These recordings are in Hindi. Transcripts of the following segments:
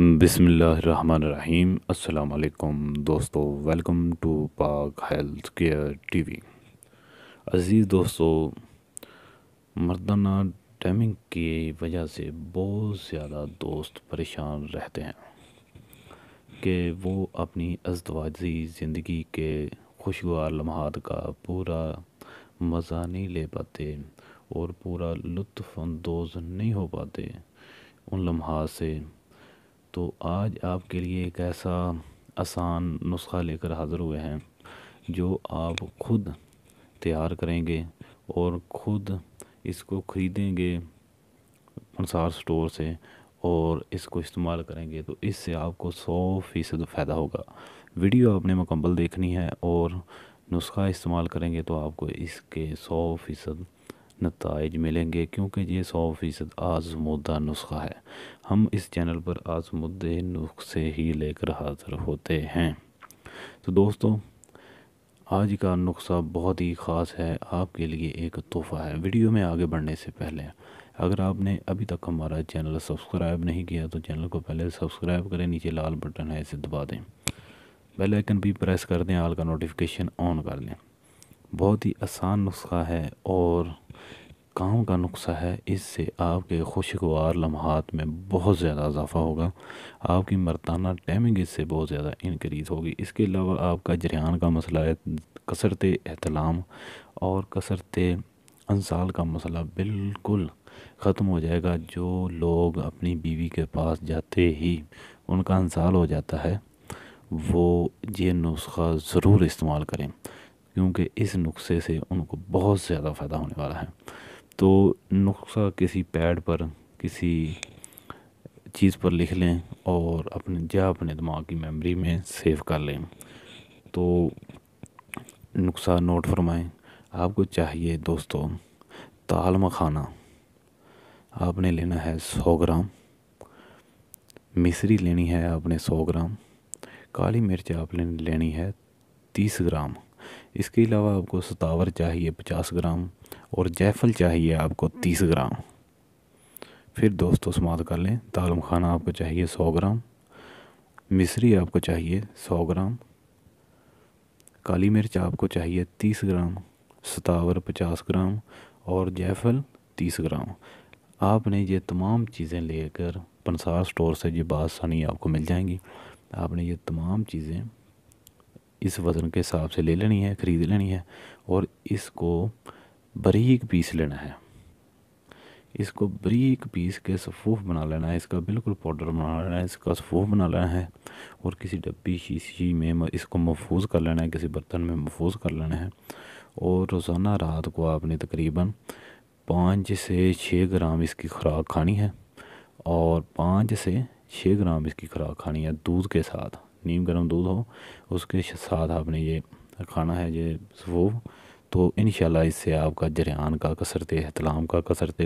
बिसमीम अल्लाम दोस्तों welcome to Pak health care TV अज़ीज़ दोस्तों मर्दाना टाइमिंग की वजह से बहुत ज़्यादा दोस्त परेशान रहते हैं कि वो अपनी अजवाजी ज़िंदगी के खुशगवार लम्हात का पूरा मज़ा नहीं ले पाते और पूरा लुत्फ़ अंदोज़ नहीं हो पाते उन लम्हा से तो आज आपके लिए एक ऐसा आसान नुस्खा लेकर हाज़िर हुए हैं जो आप खुद तैयार करेंगे और ख़ुद इसको ख़रीदेंगे अनसार स्टोर से और इसको इस्तेमाल करेंगे तो इससे आपको सौ फ़ीसद फ़ायदा होगा वीडियो आपने मुकम्मल देखनी है और नुस्खा इस्तेमाल करेंगे तो आपको इसके सौ फ़ीसद नतज मिलेंगे क्योंकि ये सौ फ़ीसद आजमुदा नुस्खा है हम इस चैनल पर आजमुदे नुस्खे ही लेकर हाजिर होते हैं तो दोस्तों आज का नुस्खा बहुत ही ख़ास है आपके लिए एक तोहफ़ा है वीडियो में आगे बढ़ने से पहले अगर आपने अभी तक हमारा चैनल सब्सक्राइब नहीं किया तो चैनल को पहले सब्सक्राइब करें नीचे लाल बटन है इसे दबा दें बेल आइकन भी प्रेस कर दें आल का नोटिफिकेशन ऑन कर लें बहुत ही आसान नुस्खा है और काम का नुस्खा है इससे आपके खुशगवार लम्हात में बहुत ज़्यादा इजाफ़ा होगा आपकी मरताना टाइमिंग इससे बहुत ज़्यादा इनक्रीज़ होगी इसके अलावा आपका जरियान का मसला है कसरत एहतलाम और कसरत अंसाल का मसला बिल्कुल ख़त्म हो जाएगा जो लोग अपनी बीवी के पास जाते ही उनका अंसाल हो जाता है वो ये नुस्खा ज़रूर इस्तेमाल करें क्योंकि इस नुस्खे से उनको बहुत ज़्यादा फ़ायदा होने वाला है तो नुस्खा किसी पैड पर किसी चीज़ पर लिख लें और अपने जहाँ अपने दिमाग की मेमोरी में सेव कर लें तो नुस्खा नोट फरमाएं आपको चाहिए दोस्तों ताल मखाना आपने लेना है सौ ग्राम मिश्री लेनी है आपने सौ ग्राम काली मिर्च आपने लेनी है तीस ग्राम इसके अलावा आपको सतावर चाहिए पचास ग्राम और जायफल चाहिए आपको तीस ग्राम फिर दोस्तों समाध कर लें दाल खाना आपको चाहिए सौ ग्राम मिश्री आपको चाहिए सौ ग्राम काली मिर्च आपको चाहिए तीस ग्राम सतावर पचास ग्राम और जैफल तीस ग्राम आपने ये तमाम चीज़ें लेकर पंसार स्टोर से ये बासानी आपको मिल जाएंगी आपने ये तमाम चीज़ें इस वज़न के हिसाब से ले लेनी है ख़रीद लेनी है और इसको बरीक पीस लेना है इसको बरीक पीस के सफ़ूफ बना लेना है इसका बिल्कुल पाउडर बना लेना है इसका सफ़ूफ बना लेना है और किसी डब्बी शीशी में इसको महफूज कर लेना है किसी बर्तन में महफूज कर लेना है और रोज़ाना रात को आपने तकरीबन पाँच से छः ग्राम इसकी खुराक खानी है और पाँच से छः ग्राम इसकी खुराक खानी है दूध के साथ नीम गर्म दूध हो उसके साथ आपने ये खाना है ये सफ़ूफ तो इन इससे आपका जरहान का कसरत अहतलाम का कसरत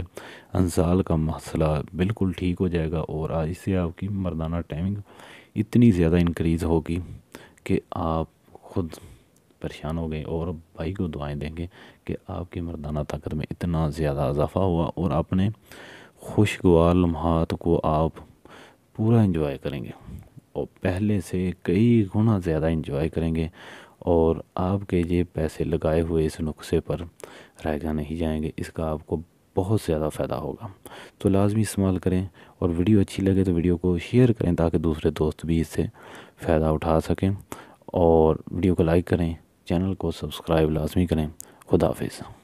अंसाल का मसला बिल्कुल ठीक हो जाएगा और इससे आपकी मर्दाना टाइमिंग इतनी ज़्यादा इनक्रीज़ होगी कि आप ख़ुद परेशान हो गए और भाई को दुआएं देंगे कि आपकी मर्दाना ताकत में इतना ज़्यादा इजाफ़ा हुआ और अपने खुशगवार लम्हात को आप पूरा इंजॉय करेंगे और पहले से कई गुना ज़्यादा इंजॉय करेंगे और आपके ये पैसे लगाए हुए इस नुस्खे पर रह नहीं जाएंगे इसका आपको बहुत ज़्यादा फ़ायदा होगा तो लाजमी इस्तेमाल करें और वीडियो अच्छी लगे तो वीडियो को शेयर करें ताकि दूसरे दोस्त भी इससे फ़ायदा उठा सकें और वीडियो को लाइक करें चैनल को सब्सक्राइब लाजमी करें खुदाफिज़